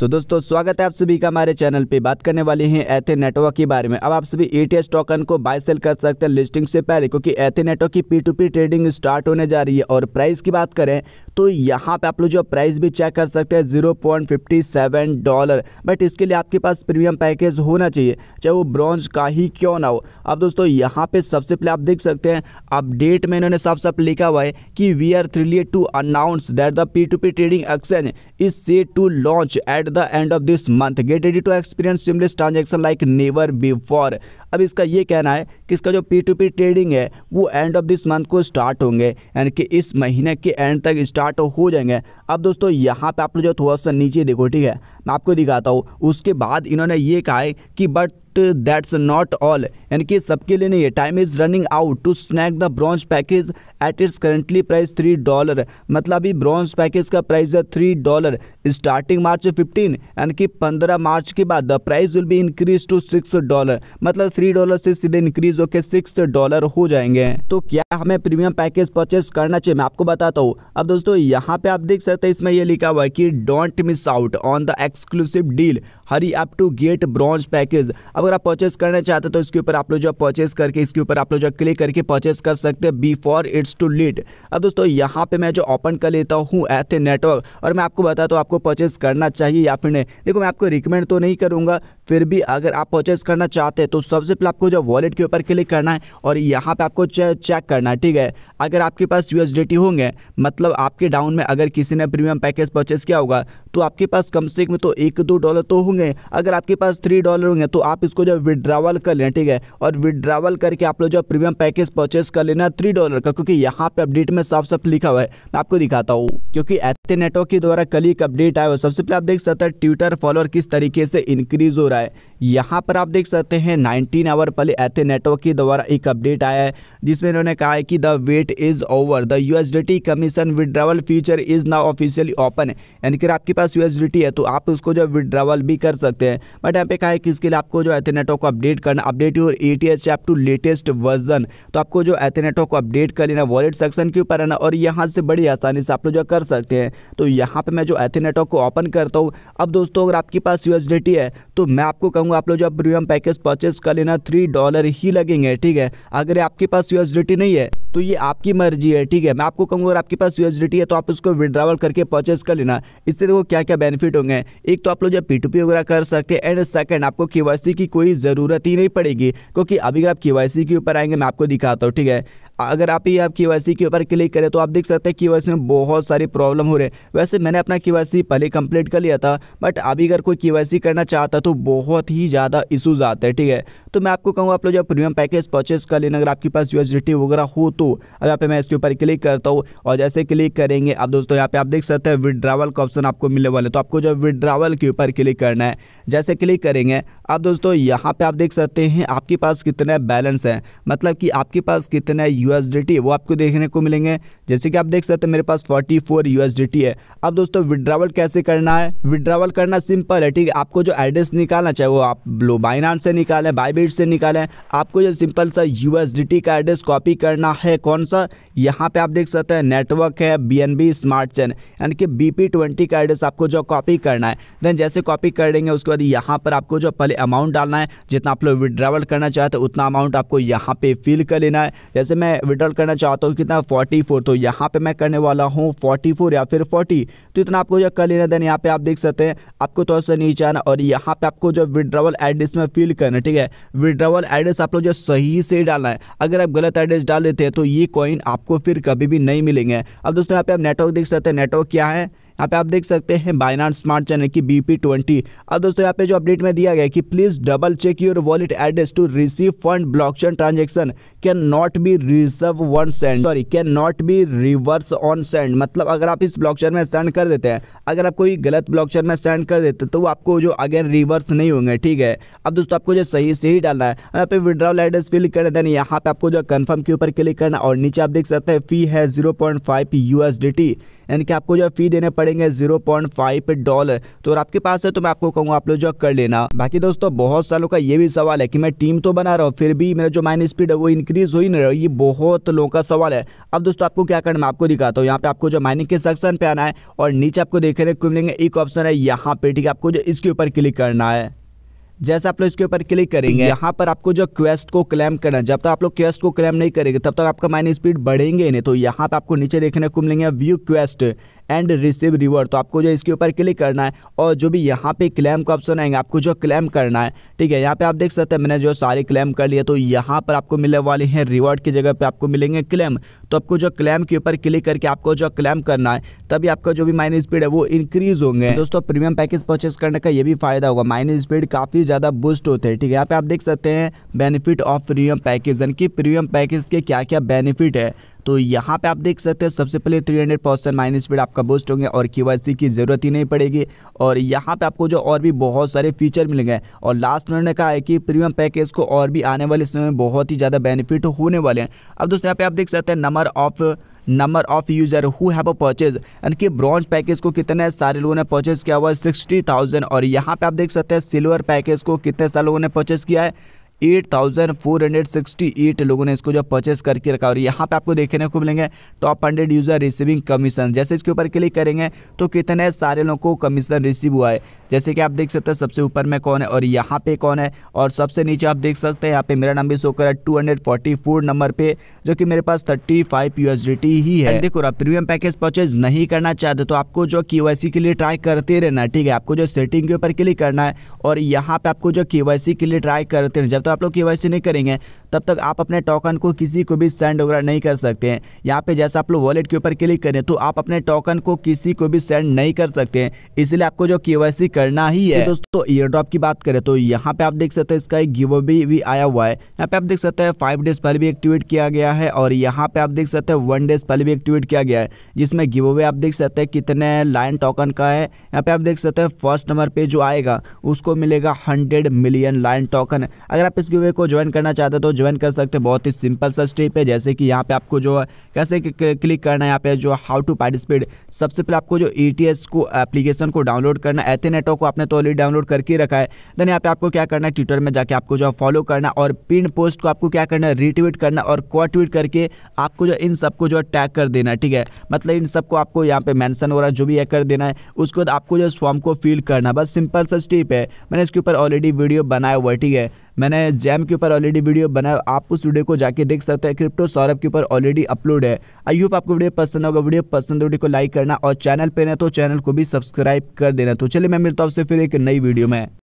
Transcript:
सो so, दोस्तों स्वागत है आप सभी का हमारे चैनल पे बात करने वाले हैं एथे नेटवर्क के बारे में अब आप सभी ईटीएस टोकन को बाय सेल कर सकते हैं लिस्टिंग से पहले क्योंकि एथे नेटवर्क की P to P trading start होने जा रही है और प्राइस की बात करें तो यहाँ पे आप लोग जो प्राइस भी चेक कर सकते हैं zero point fifty seven dollar but इसके लिए आपके पास प्रीमियम पैकेज होना चाहिए चाहे वो ब्रॉन्ज का ही क्यों ना हो अब दोस्तों यहाँ पर सबसे पहले आप देख सकते हैं अपडेट में इन्होंने साफ साफ लिखा हुआ है कि we are thrilled to announce that the P to P trading exchange is set to launch at the end of this month. Get ready to experience seamless transaction like never before. अब इसका ये कहना है कि इसका जो P to P trading है वो एंड ऑफ दिस मंथ को स्टार्ट होंगे यानी कि इस महीने के एंड तक स्टार्ट हो जाएंगे अब दोस्तों यहाँ पे आप लोग जो थोड़ा सा नीचे देखो ठीक है मैं आपको दिखाता हूँ उसके बाद इन्होंने ये कहा है कि बट दैट्स नॉट ऑल यानी कि सबके लिए नहीं है time is running out to snag the bronze package at its currently price three dollar मतलब अभी ब्रॉन्ज पैकेज का प्राइस है three dollar starting March fifteen यानी कि पंद्रह मार्च के बाद the price will be increase to six dollar मतलब थ्री डॉलर से सीधे इंक्रीज होकर सिक्स डॉलर हो जाएंगे तो क्या हमें प्रीमियम पैकेज परचेस करना चाहिए मैं आपको बताता हूँ अब दोस्तों यहाँ पे आप देख सकते हैं इसमें यह लिखा हुआ है कि don't miss out on the exclusive deal hurry up to get bronze package अगर आप परचेस करना चाहते हो तो इसके ऊपर आप लोग जो परचेस करके इसके ऊपर आप लोग जो क्लिक करके परचेस कर सकते हैं बिफोर इट्स टू लीड अब दोस्तों यहाँ पे मैं जो ओपन कर लेता हूँ एथ नेटवर्क और मैं आपको बताता हूँ आपको परचेस करना चाहिए या फिर नहीं देखो मैं आपको रिकमेंड तो नहीं करूँगा फिर भी अगर आप परचेस करना चाहते हैं तो सबसे सबसे पहले आपको जो वॉलेट के ऊपर क्लिक करना है और यहाँ पे आपको चेक करना है ठीक है अगर आपके पास यूएसडीटी होंगे मतलब आपके डाउन में अगर किसी ने प्रीमियम पैकेज परचेज किया होगा तो आपके पास कम से कम तो एक दो डॉलर तो होंगे अगर आपके पास थ्री डॉलर होंगे तो आप इसको जो विड्रावल कर लें ठीक है और विड्रावल करके आप लोग जो प्रीमियम पैकेज परचेज कर लेना थ्री डॉलर का क्योंकि यहाँ पर अपडेट में साफ साफ लिखा हुआ है मैं आपको दिखाता हूँ क्योंकि सकते नेटवर्क के द्वारा कल एक अपडेट आया हो सबसे पहले आप देख सकते हैं ट्विटर फॉलोअर किस तरीके से इंक्रीज हो रहा है यहाँ पर आप देख सकते हैं 19 आवर पहले एथे नेटवर्क के द्वारा एक अपडेट आया है जिसमें इन्होंने कहा है कि the wait is over the U commission withdrawal feature is now officially open यानी कि आपके पास यू है तो आप उसको जो विड्रावल भी कर सकते हैं बट यहाँ पे कहा है कि इसके लिए आपको जो एथे नेटवर्क को अपडेट करना update your A T H to latest version तो आपको जो एथे नेटवर्क को अपडेट कर लेना वॉलेट सेक्शन के ऊपर आना और यहाँ से बड़ी आसानी से आप लोग जो कर सकते हैं तो यहाँ पे मैं जो एथेनेटॉक को ओपन करता हूँ अब दोस्तों अगर आपके पास यू है तो मैं आपको कहूँगा आप लोग जो प्रीमियम पैकेज परचेस कर लेना थ्री डॉलर ही लगेंगे ठीक है अगर आपके पास यू नहीं है तो ये आपकी मर्जी है ठीक है मैं आपको कहूँगा अगर आपके पास यू है तो आप उसको विड्रावल करके परचेस कर लेना इससे देखो क्या क्या बेनिफिट होंगे एक तो आप लोग जो पी वगैरह कर सकते हैं एंड सेकेंड आपको के की कोई ज़रूरत ही नहीं पड़ेगी क्योंकि अभी अगर आप के के ऊपर आएंगे मैं आपको दिखाता हूँ ठीक है अगर आप ही आप के के ऊपर क्लिक करें तो आप देख सकते हैं के में बहुत सारी प्रॉब्लम हो रही है वैसे मैंने अपना के पहले कंप्लीट कर लिया था बट अभी अगर कोई के करना चाहता तो बहुत ही ज़्यादा इशूज़ आते हैं ठीक है तो मैं आपको कहूँगा आप लोग जब प्रीमियम पैकेज परचेस कर लेना अगर आपके पास यू वगैरह हो तो अब यहाँ पर मैं इसके ऊपर क्लिक करता हूँ और जैसे क्लिक करेंगे आप दोस्तों यहाँ पर आप देख सकते हैं विदड्रावल का ऑप्शन आपको मिलने वाले तो आपको जब विदड्रावल के ऊपर क्लिक करना है जैसे क्लिक करेंगे आप दोस्तों यहाँ पर आप देख सकते हैं आपके पास कितना बैलेंस है मतलब कि आपके पास कितने यू यूएसडीटी वो आपको देखने को मिलेंगे जैसे कि आप देख सकते हैं मेरे पास 44 यूएसडीटी है अब दोस्तों विड्रावल कैसे करना है विड्रावल करना सिंपल है ठीक है आपको जो एड्रेस निकालना चाहे वो आप लो बाइनाट से निकालें बाईबीट से निकालें आपको जो सिंपल सा यूएसडीटी का एड्रेस कॉपी करना है कौन सा यहाँ पे आप देख सकते हैं नेटवर्क है बी स्मार्ट चैन यानी कि बी का एड्रेस आपको जो कॉपी करना है देन जैसे कॉपी कर देंगे उसके बाद यहाँ पर आपको जो पहले अमाउंट डालना है जितना आप लोग विड्रावल करना चाहते हैं उतना अमाउंट आपको यहाँ पे फिल कर लेना है जैसे मैं विड्रॉल करना चाहता हूँ कितना फोर्टी फोर तो यहाँ पे मैं करने वाला हूँ फोर्टी फोर या फिर फोर्टी तो इतना आपको जो कर लेना देन यहाँ पे आप देख सकते हैं आपको थोड़ा सा नीचे आना और यहाँ पे आपको जो विड्रॉवल एड्रेस में फिल करना ठीक है विड्रॉवल एड्रेस आप लोग जो सही से डालना है अगर आप गलत एड्रेस डाल देते हैं तो ये कॉइन आपको फिर कभी भी नहीं मिलेंगे अब दोस्तों यहाँ पे आप नेटवर्क देख सकते हैं नेटवर्क क्या है यहाँ पे आप देख सकते हैं बाइनान स्मार्ट चैनल की बी पी ट्वेंटी अब दोस्तों यहाँ पे जो अपडेट में दिया गया कि please double check your wallet address to receive fund blockchain transaction can not be reserve one send sorry can not be reverse on send मतलब अगर आप इस ब्लॉक में सेंड कर देते हैं अगर आप कोई गलत ब्लॉक में सेंड कर देते हैं तो आपको जो अगेन रिवर्स नहीं होंगे ठीक है अब दोस्तों आपको जो सही से ही डालना है यहाँ पे विड्रॉल एड्रेस फिल करना देन यहाँ पे आपको जो कन्फर्म के ऊपर क्लिक करना और नीचे आप देख सकते हैं फी है zero point five U S D T यानी कि आपको जो फी देने पड़ेंगे जीरो पॉइंट फाइव डॉलर तो और आपके पास है तो मैं आपको कहूँगा आप लोग जो कर लेना बाकी दोस्तों बहुत सालों का ये भी सवाल है कि मैं टीम तो बना रहा हूँ फिर भी मेरा जो माइन स्पीड है वो इनक्रीज इंक्रीज़ हुई नहीं रही ये बहुत लोगों का सवाल है अब दोस्तों आपको क्या करना है आपको दिखाता हूँ यहाँ पे आपको जो माइनिंग के सेक्शन पे आना है और नीचे आपको देख रहे हैं एक ऑप्शन है यहाँ पे ठीक है आपको जो इसके ऊपर क्लिक करना है जैसे आप लोग इसके ऊपर क्लिक करेंगे यहाँ पर आपको जो क्वेस्ट को क्लेम करना है जब तक आप लोग क्वेस्ट को क्लेम नहीं करेंगे तब तक आपका माइनिंग स्पीड बढ़ेंगे नहीं तो यहाँ पर आपको नीचे देखने को मिलेंगे view quest and receive reward तो आपको जो इसके ऊपर क्लिक करना है और जो भी यहाँ पे क्लेम का ऑप्शन आएंगे आपको जो क्लेम करना है ठीक है यहाँ पे आप देख सकते हैं मैंने जो सारे क्लेम कर लिए तो यहाँ पर आपको मिलने वाले हैं रिवॉर्ड की जगह पर आपको मिलेंगे क्लेम तो आपको जो क्लेम के ऊपर क्लिक करके आपको जो क्लेम करना है तभी आपका जो भी माइनिंग स्पीड है वो इंक्रीज होंगे दोस्तों प्रीमियम पैकेज परचेस करने का ये भी फायदा होगा माइनिंग स्पीड काफ़ी ज़्यादा बूस्ट होते हैं ठीक है यहाँ पे आप देख सकते हैं बेनिफिट ऑफ प्रीमियम पैकेज यानी कि प्रीमियम पैकेज के क्या क्या बेनिफिट है तो यहाँ पे आप देख सकते हैं सबसे पहले 300 परसेंट माइनस स्पीड आपका बूस्ट होंगे और के की ज़रूरत ही नहीं पड़ेगी और यहाँ पे आपको जो और भी बहुत सारे फीचर मिल गए और लास्ट में उन्होंने कहा है कि प्रीमियम पैकेज को और भी आने वाले समय में बहुत ही ज़्यादा बेनिफिट होने वाले हैं अब दोस्तों यहाँ पे आप देख सकते हैं number of number of user who have a purchase यानी कि ब्रॉन्ज पैकेज को कितने सारे लोगों ने परचेज़ किया हुआ है सिक्सटी थाउजेंड और यहाँ पे आप देख सकते हैं सिल्वर पैकेज को कितने सारे लोगों ने परचेज़ किया है 8,468 लोगों ने इसको जो परचेस करके रखा और यहाँ पे आपको देखने को मिलेंगे top hundred user receiving commission जैसे इसके ऊपर क्लिक करेंगे तो कितने सारे लोगों को कमीशन रिसीव हुआ है जैसे कि आप देख सकते हैं सबसे ऊपर में कौन है और यहाँ पे कौन है और सबसे नीचे आप देख सकते हैं यहाँ पे मेरा नाम भी शो कर रहा है two hundred forty four number पे जो कि मेरे पास थर्टी फाइव टी ही है देखो आप प्रीमियम पैकेज परचेज नहीं करना चाहते तो आपको जो के लिए ट्राई करते रहना ठीक है आपको जो सेटिंग के ऊपर क्लिक करना है और यहाँ पे आपको जो के के लिए ट्राई करते रहना जब तक तो आप लोग के नहीं करेंगे तब तक आप अपने टोकन को किसी को भी सेंड वगैरह नहीं कर सकते हैं यहाँ पे जैसा आप लोग वॉलेट के ऊपर क्लिक करें तो आप अपने टोकन को किसी को भी सेंड नहीं कर सकते हैं इसलिए आपको जो के करना ही है तो दोस्तों ईयर ड्रॉप की बात करें तो यहाँ पे आप देख सकते हैं इसका एक गिव भी, भी आया हुआ है यहाँ पे आप देख सकते हैं फाइव डेज पहले भी एक्टिवेट किया गया है और यहाँ पे आप देख सकते हैं वन डेज पहले भी एक्टिवेट किया गया है जिसमें गिवो आप देख सकते हैं कितने लाइन टोकन का है यहाँ पे आप देख सकते हैं फर्स्ट नंबर पे जो आएगा उसको मिलेगा हंड्रेड मिलियन लाइन टोकन अगर आप इस गिवे को ज्वाइन करना चाहते हैं तो ज्वाइन कर सकते हैं बहुत ही सिंपल सा स्टेप है जैसे कि यहाँ पे आपको जो कैसे क्लिक करना है यहाँ पे जो हाउ टू पार्टिसिपेट सबसे पहले आपको जो ई e को एप्लीकेशन को डाउनलोड करना है एथेनेटो को आपने तो ऑलरेडी डाउनलोड करके रखा है देन यहाँ पे आपको क्या करना है ट्विटर में जाके आपको जो फॉलो करना और पिन पोस्ट को आपको क्या करना है रिट्वीट करना और को ट्वीट करके आपको जो इन सबको जो टैग कर देना है ठीक है मतलब इन सबको आपको यहाँ पे मैंसन वगैरह जो भी है कर देना है उसके बाद आपको जो फॉर्म को फिल करना बस सिंपल सा स्टेप है मैंने इसके ऊपर ऑलरेडी वीडियो बनाया हुआ है ठीक है मैंने जैम के ऊपर ऑलरेडी वीडियो बनाया आप उस वीडियो को जाके देख सकते हैं क्रिप्टो सौरभ के ऊपर ऑलरेडी अपलोड है आई होप आपको वीडियो पसंद होगा वीडियो पसंद वीडियो को लाइक करना और चैनल पर ना तो चैनल को भी सब्सक्राइब कर देना तो चलिए मैं मिलता हूँ आपसे फिर एक नई वीडियो में